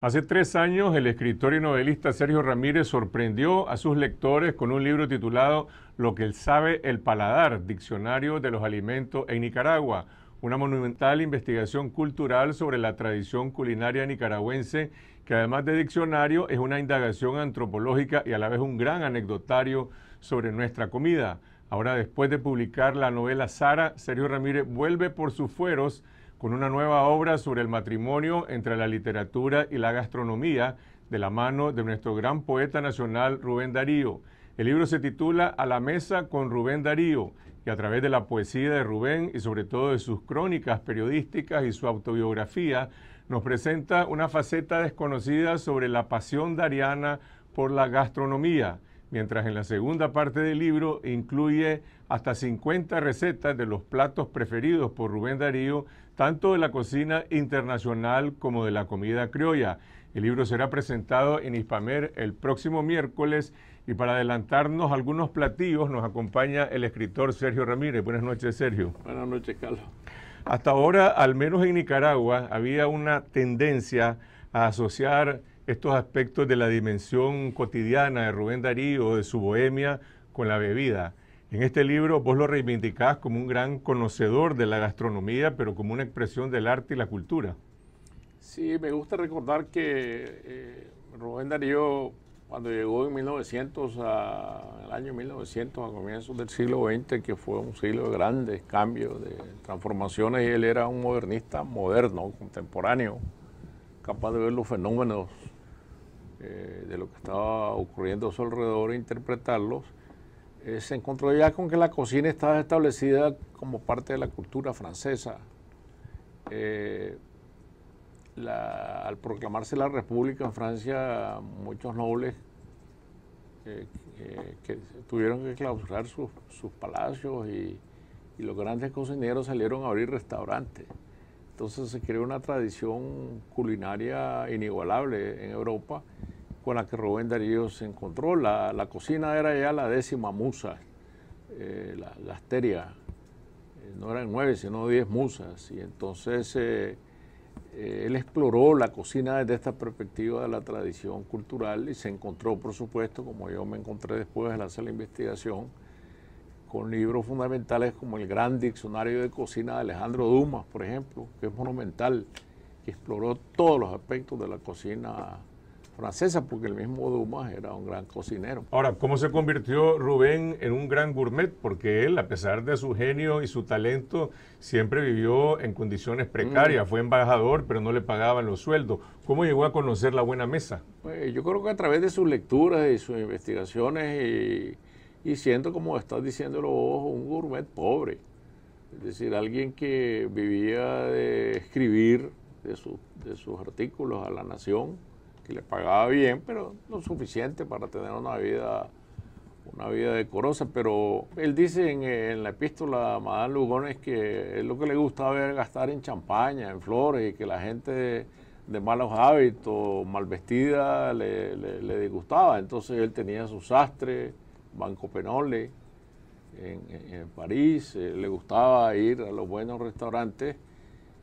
Hace tres años, el escritor y novelista Sergio Ramírez sorprendió a sus lectores con un libro titulado Lo que él sabe el paladar, Diccionario de los Alimentos en Nicaragua, una monumental investigación cultural sobre la tradición culinaria nicaragüense, que además de diccionario es una indagación antropológica y a la vez un gran anecdotario sobre nuestra comida. Ahora, después de publicar la novela Sara, Sergio Ramírez vuelve por sus fueros con una nueva obra sobre el matrimonio entre la literatura y la gastronomía de la mano de nuestro gran poeta nacional Rubén Darío. El libro se titula A la mesa con Rubén Darío y a través de la poesía de Rubén y sobre todo de sus crónicas periodísticas y su autobiografía nos presenta una faceta desconocida sobre la pasión dariana por la gastronomía mientras en la segunda parte del libro incluye hasta 50 recetas de los platos preferidos por Rubén Darío, tanto de la cocina internacional como de la comida criolla. El libro será presentado en Hispamer el próximo miércoles y para adelantarnos algunos platillos nos acompaña el escritor Sergio Ramírez. Buenas noches, Sergio. Buenas noches, Carlos. Hasta ahora, al menos en Nicaragua, había una tendencia a asociar estos aspectos de la dimensión cotidiana de Rubén Darío, de su bohemia con la bebida. En este libro vos lo reivindicás como un gran conocedor de la gastronomía, pero como una expresión del arte y la cultura. Sí, me gusta recordar que eh, Rubén Darío, cuando llegó en 1900, al el año 1900, a comienzos del siglo XX, que fue un siglo de grandes cambios, de transformaciones, y él era un modernista moderno, contemporáneo, capaz de ver los fenómenos eh, de lo que estaba ocurriendo a su alrededor e interpretarlos, eh, se encontró ya con que la cocina estaba establecida como parte de la cultura francesa. Eh, al proclamarse la República en Francia, muchos nobles que tuvieron que clausurar sus, sus palacios y, y los grandes cocineros salieron a abrir restaurantes. Entonces se creó una tradición culinaria inigualable en Europa con la que Rubén Darío se encontró. La, la cocina era ya la décima musa, eh, la, la, asteria. Eh, no eran nueve, sino diez musas. Y entonces eh, él exploró la cocina desde esta perspectiva de la tradición cultural y se encontró, por supuesto, como yo me encontré después de hacer la investigación, con libros fundamentales como el Gran Diccionario de Cocina de Alejandro Dumas, por ejemplo, que es monumental, que exploró todos los aspectos de la cocina francesa, porque el mismo Dumas era un gran cocinero. Ahora, ¿cómo se convirtió Rubén en un gran gourmet? Porque él, a pesar de su genio y su talento, siempre vivió en condiciones mm. precarias. Fue embajador, pero no le pagaban los sueldos. ¿Cómo llegó a conocer la buena mesa? Pues, yo creo que a través de sus lecturas y sus investigaciones y, y siendo, como estás diciéndolo vos, un gourmet pobre. Es decir, alguien que vivía de escribir de, de sus artículos a la nación que le pagaba bien, pero no suficiente para tener una vida una vida decorosa, pero él dice en, la epístola a Madame Lugones que es lo que le gustaba era gastar en champaña, en flores, y que la gente de, malos hábitos, mal vestida, le, disgustaba. Entonces él tenía su sastre, Banco Penole, en, París, eh, le gustaba ir a los buenos restaurantes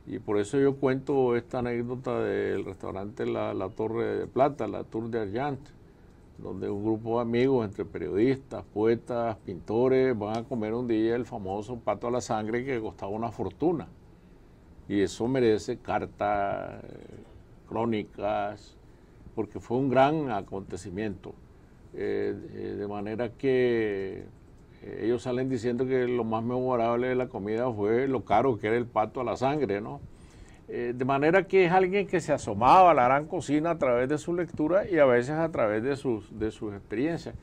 y por eso yo cuento esta anécdota del restaurante La, Torre de Plata, la Tour de Argent, donde un grupo de amigos, entre periodistas, poetas, pintores, van a comer un día el famoso pato a la sangre que costaba una fortuna. Y eso merece cartas, eh, crónicas, porque fue un gran acontecimiento. Eh, eh, de manera que ellos salen diciendo que lo más memorable de la comida fue lo caro que era el pato a la sangre, ¿no? Eh, de manera que es alguien que se asomaba a la gran cocina a través de su lectura y a veces a través de sus, de sus experiencias.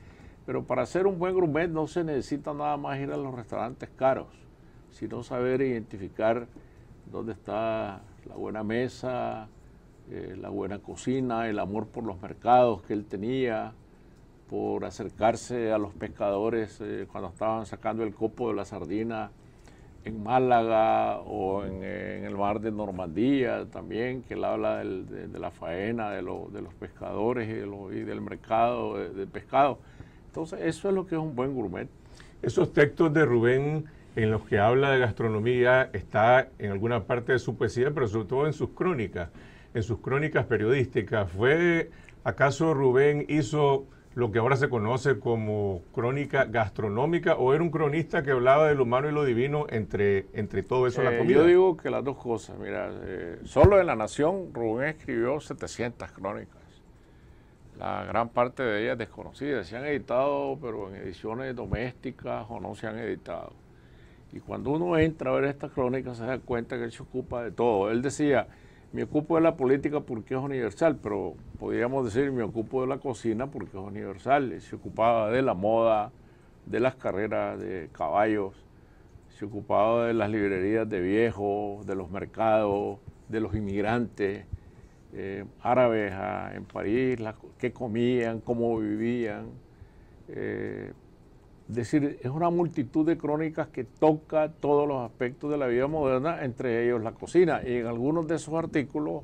Pero para ser un buen gourmet no se necesita nada más ir a los restaurantes caros, sino saber identificar dónde está la buena mesa, eh, la buena cocina, el amor por los mercados que él tenía, por acercarse a los pescadores eh, cuando estaban sacando el copo de la sardina en Málaga o en, el mar de Normandía también, que él habla de, la faena de, los pescadores y, del mercado eh, de pescado. Entonces, eso es lo que es un buen gourmet. Esos textos de Rubén en los que habla de gastronomía está en alguna parte de su poesía, pero sobre todo en sus crónicas, en sus crónicas periodísticas. ¿Fue acaso Rubén hizo lo que ahora se conoce como crónica gastronómica o era un cronista que hablaba del humano y lo divino entre, entre todo eso la eh, comida? Yo digo que las dos cosas, mira, eh, solo en La Nación Rubén escribió 700 crónicas, la gran parte de ellas desconocidas, se han editado pero en ediciones domésticas o no se han editado. Y cuando uno entra a ver estas crónicas se da cuenta que él se ocupa de todo. Él decía, me ocupo de la política porque es universal, pero podríamos decir me ocupo de la cocina porque es universal. Se ocupaba de la moda, de las carreras de caballos, se ocupaba de las librerías de viejos, de los mercados, de los inmigrantes eh, árabes ah, en París, qué comían, cómo vivían. Eh, es decir, es una multitud de crónicas que toca todos los aspectos de la vida moderna, entre ellos la cocina. Y en algunos de esos artículos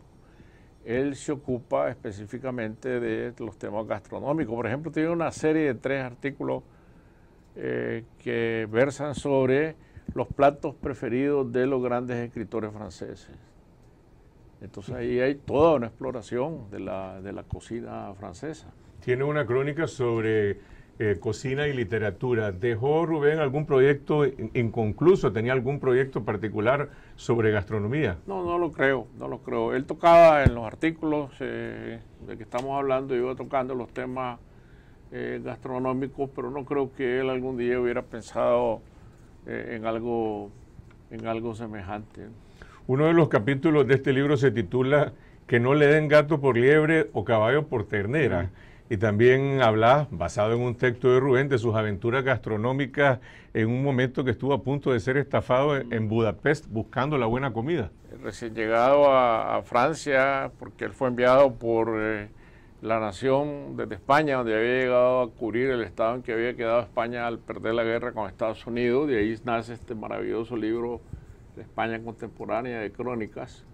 él se ocupa específicamente de los temas gastronómicos. Por ejemplo, tiene una serie de tres artículos eh, que versan sobre los platos preferidos de los grandes escritores franceses. Entonces ahí hay toda una exploración de la, de la cocina francesa. Tiene una crónica sobre eh, cocina y literatura. ¿Dejó Rubén algún proyecto inconcluso? ¿Tenía algún proyecto particular sobre gastronomía? No, no lo creo, no lo creo. Él tocaba en los artículos eh, de que estamos hablando, iba tocando los temas eh, gastronómicos, pero no creo que él algún día hubiera pensado eh, en, algo, en algo semejante. Uno de los capítulos de este libro se titula Que no le den gato por liebre o caballo por ternera. Y también habla, basado en un texto de Rubén, de sus aventuras gastronómicas en un momento que estuvo a punto de ser estafado en mm. Budapest buscando la buena comida. Recién llegado a, Francia, porque él fue enviado por eh, la nación desde España, donde había llegado a cubrir el estado en que había quedado España al perder la guerra con Estados Unidos. De ahí nace este maravilloso libro de España contemporánea de crónicas.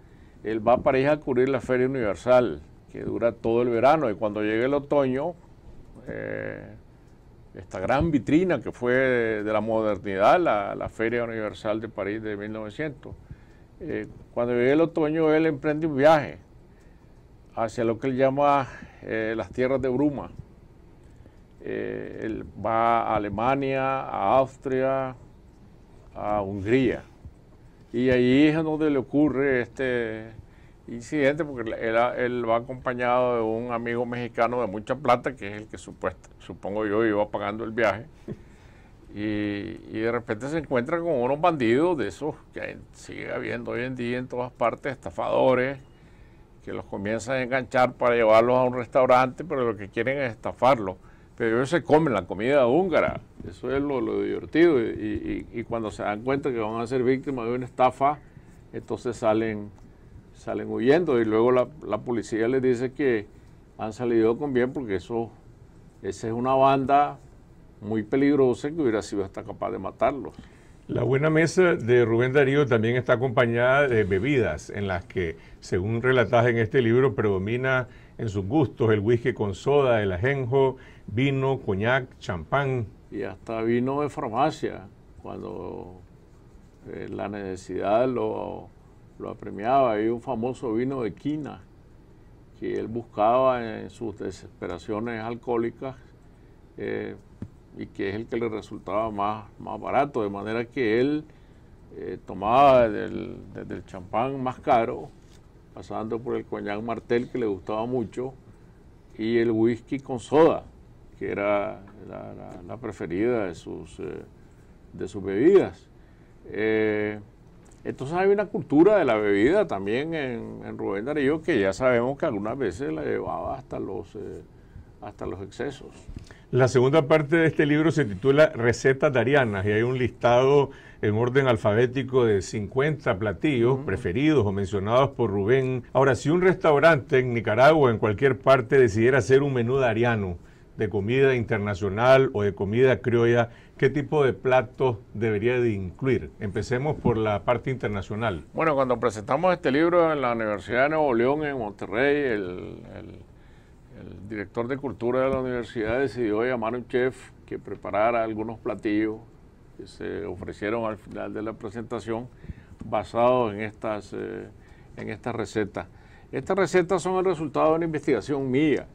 Él va a París a cubrir la Feria Universal que dura todo el verano y cuando llegue el otoño, eh, esta gran vitrina que fue de, la modernidad, la, Feria Universal de París de 1900, eh, cuando llega el otoño él emprende un viaje hacia lo que él llama eh, las tierras de bruma. él va a Alemania, a Austria, a Hungría. Y ahí es donde le ocurre este, incidente porque él, él, va acompañado de un amigo mexicano de mucha plata, que es el que supuesto, supongo yo iba pagando el viaje. Y, de repente se encuentra con unos bandidos de esos que sigue habiendo hoy en día en todas partes, estafadores, que los comienzan a enganchar para llevarlos a un restaurante, pero lo que quieren es estafarlos. Pero ellos se comen la comida húngara, eso es lo, divertido. Y, y cuando se dan cuenta que van a ser víctimas de una estafa, entonces salen salen huyendo y luego la, policía les dice que han salido con bien porque eso, esa es una banda muy peligrosa que hubiera sido hasta capaz de matarlos. La buena mesa de Rubén Darío también está acompañada de bebidas en las que, según relatas en este libro, predomina en sus gustos el whisky con soda, el ajenjo, vino, coñac, champán. Y hasta vino de farmacia, cuando eh, la necesidad lo, lo apremiaba. y un famoso vino de quina que él buscaba en sus desesperaciones alcohólicas eh, y que es el que le resultaba más, más barato, de manera que él eh, tomaba desde el, champán más caro, pasando por el coñac martel que le gustaba mucho, y el whisky con soda, que era la, preferida de sus, eh, de sus bebidas. Entonces hay una cultura de la bebida también en, Rubén Darío que ya sabemos que algunas veces la llevaba hasta los, eh, hasta los excesos. La segunda parte de este libro se titula Recetas Darianas y hay un listado en orden alfabético de 50 platillos preferidos o mencionados por Rubén. Ahora, si un restaurante en Nicaragua, o en cualquier parte, decidiera hacer un menú dariano, de comida internacional o de comida criolla, ¿qué tipo de platos debería de incluir? Empecemos por la parte internacional. Bueno, cuando presentamos este libro en la Universidad de Nuevo León, en Monterrey, el, director de cultura de la universidad decidió llamar a un chef que preparara algunos platillos que se ofrecieron al final de la presentación basados en estas, eh, en estas recetas. Estas recetas son el resultado de una investigación mía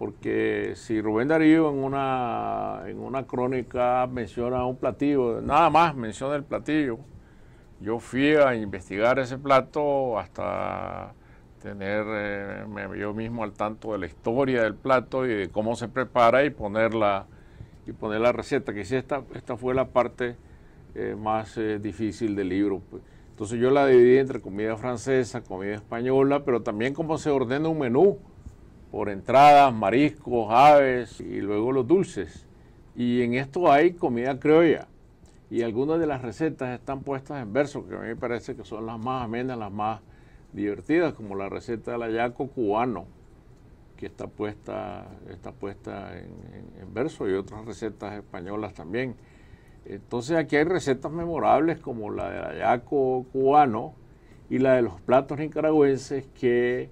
porque si Rubén Darío en una, en una crónica menciona un platillo, nada más menciona el platillo, yo fui a investigar ese plato hasta tener eh, yo mismo al tanto de la historia del plato y de cómo se prepara y poner la, y poner la receta, que si esta, esta fue la parte eh, más eh, difícil del libro. Pues. Entonces yo la dividí entre comida francesa, comida española, pero también cómo se ordena un menú por entradas, mariscos, aves y luego los dulces. Y en esto hay comida criolla. Y algunas de las recetas están puestas en verso, que a mí me parece que son las más amenas, las más divertidas, como la receta del ayaco cubano, que está puesta, está puesta en, verso, y otras recetas españolas también. Entonces aquí hay recetas memorables como la del ayaco cubano y la de los platos nicaragüenses que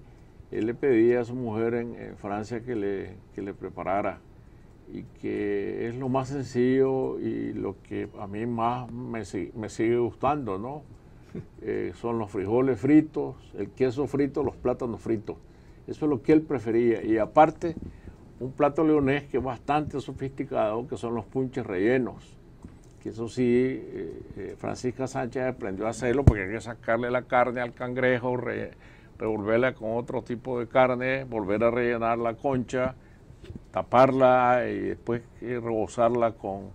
él le pedía a su mujer en, Francia que le, le preparara y que es lo más sencillo y lo que a mí más me, sigue gustando, ¿no? Eh, son los frijoles fritos, el queso frito, los plátanos fritos. Eso es lo que él prefería. Y aparte, un plato leonés que es bastante sofisticado, que son los punches rellenos. Que eso sí, eh, eh, Francisca Sánchez aprendió a hacerlo porque hay que sacarle la carne al cangrejo, re, revolverla con otro tipo de carne, volver a rellenar la concha, taparla y después rebozarla con,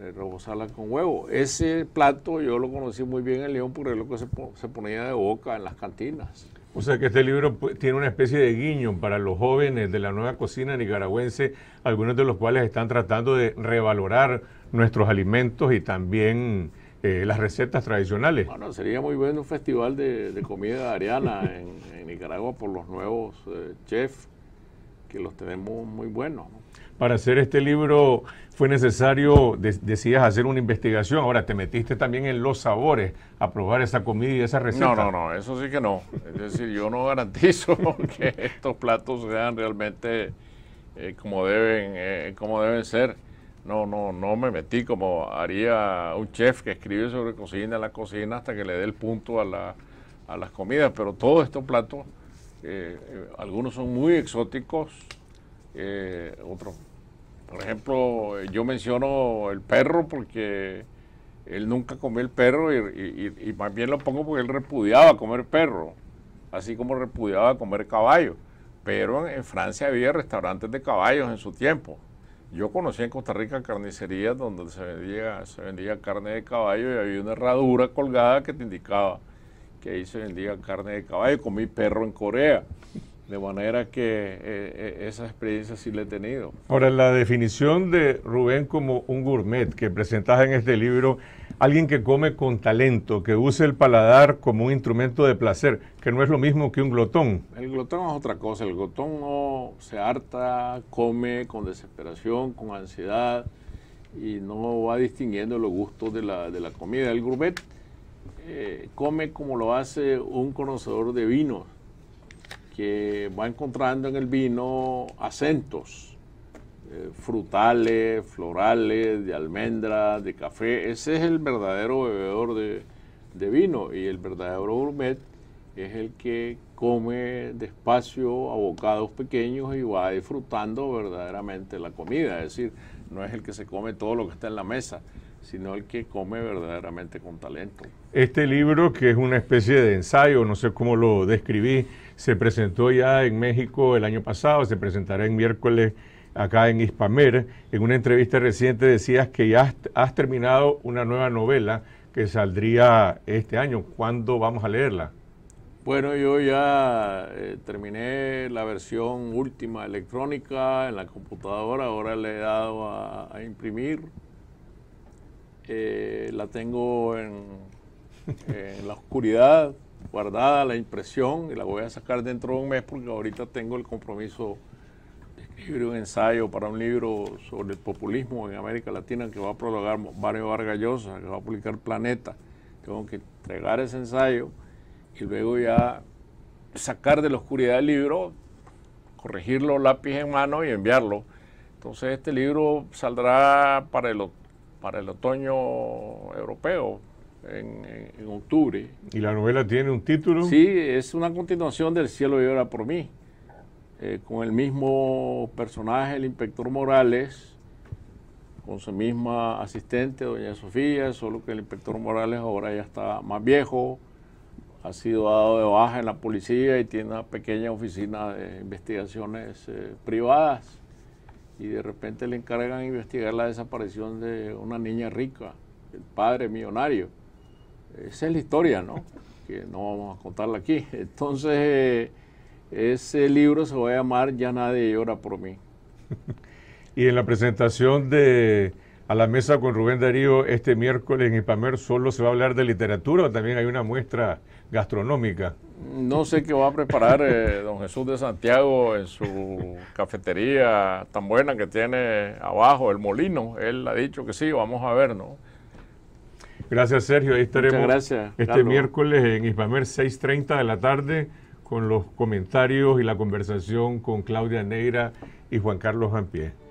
eh, rebozarla con huevo. Ese plato yo lo conocí muy bien en León porque es lo que se, se ponía de boca en las cantinas. O sea que este libro tiene una especie de guiño para los jóvenes de la nueva cocina nicaragüense, algunos de los cuales están tratando de revalorar nuestros alimentos y también eh, las recetas tradicionales. Bueno, sería muy bueno un festival de, comida ariana en, Nicaragua por los nuevos eh, chefs, que los tenemos muy buenos. Para hacer este libro fue necesario, decías, hacer una investigación. Ahora, te metiste también en los sabores, a probar esa comida y esa receta. No, no, no, eso sí que no. Es decir, yo no garantizo que estos platos sean realmente eh, como, deben, como deben ser no, no, no me metí como haría un chef que escribe sobre cocina, la cocina hasta que le dé el punto a, la, a las comidas, pero todos estos platos, eh, eh, algunos son muy exóticos, eh, otros, por ejemplo, yo menciono el perro porque él nunca comió el perro y, más bien lo pongo porque él repudiaba comer perro, así como repudiaba comer caballo, pero en Francia había restaurantes de caballos en su tiempo. Yo conocí en Costa Rica carnicerías donde se vendía, se vendía carne de caballo y había una herradura colgada que te indicaba que ahí se vendía carne de caballo. Comí perro en Corea. De manera que eh, eh, esa experiencia sí la he tenido. Ahora, la definición de Rubén como un gourmet que presentas en este libro, alguien que come con talento, que use el paladar como un instrumento de placer, que no es lo mismo que un glotón. El glotón es otra cosa, el glotón se harta, come con desesperación, con ansiedad y no va distinguiendo los gustos de la, comida. El gourmet eh, come como lo hace un conocedor de vinos que va encontrando en el vino acentos eh, frutales, florales, de almendra, de café. Ese es el verdadero bebedor de, de vino y el verdadero gourmet es el que come despacio a bocados pequeños y va disfrutando verdaderamente la comida, es decir, no es el que se come todo lo que está en la mesa sino el que come verdaderamente con talento. Este libro, que es una especie de ensayo, no sé cómo lo describí, se presentó ya en México el año pasado, se presentará en miércoles acá en Hispamer. En una entrevista reciente decías que ya has, terminado una nueva novela que saldría este año. ¿Cuándo vamos a leerla? Bueno, yo ya eh, terminé la versión última electrónica en la computadora, ahora le he dado a imprimir eh, la tengo en, en la oscuridad, guardada la impresión, y la voy a sacar dentro de un mes porque ahorita tengo el compromiso de escribir un ensayo para un libro sobre el populismo en América Latina que va a prologar Mario Vargas Llosa, que va a publicar Planeta. Tengo que entregar ese ensayo y luego ya sacar de la oscuridad el libro, corregirlo lápiz en mano y enviarlo. Entonces este libro saldrá para el para el otoño europeo, en, octubre. ¿Y la novela tiene un título? Sí, es una continuación del Cielo llora por mí, eh, con el mismo personaje, el inspector Morales, con su misma asistente, doña Sofía, solo que el inspector Morales ahora ya está más viejo, ha sido dado de baja en la policía y tiene una pequeña oficina de investigaciones eh, privadas y de repente le encargan investigar la desaparición de una niña rica, el padre millonario. Esa es la historia, ¿no? Que no vamos a contarla aquí. Entonces, eh, ese libro se va a llamar Ya nadie llora por mí. Y en la presentación de A la Mesa con Rubén Darío este miércoles en Ipamer, ¿solo se va a hablar de literatura o también hay una muestra gastronómica? No sé qué va a preparar eh, don Jesús de Santiago en su cafetería tan buena que tiene abajo, el molino. Él ha dicho que sí, vamos a ver, ¿no? Gracias, Sergio. Ahí estaremos este miércoles en Ismamer 6.30 de la tarde con los comentarios y la conversación con Claudia Negra y Juan Carlos Ampié.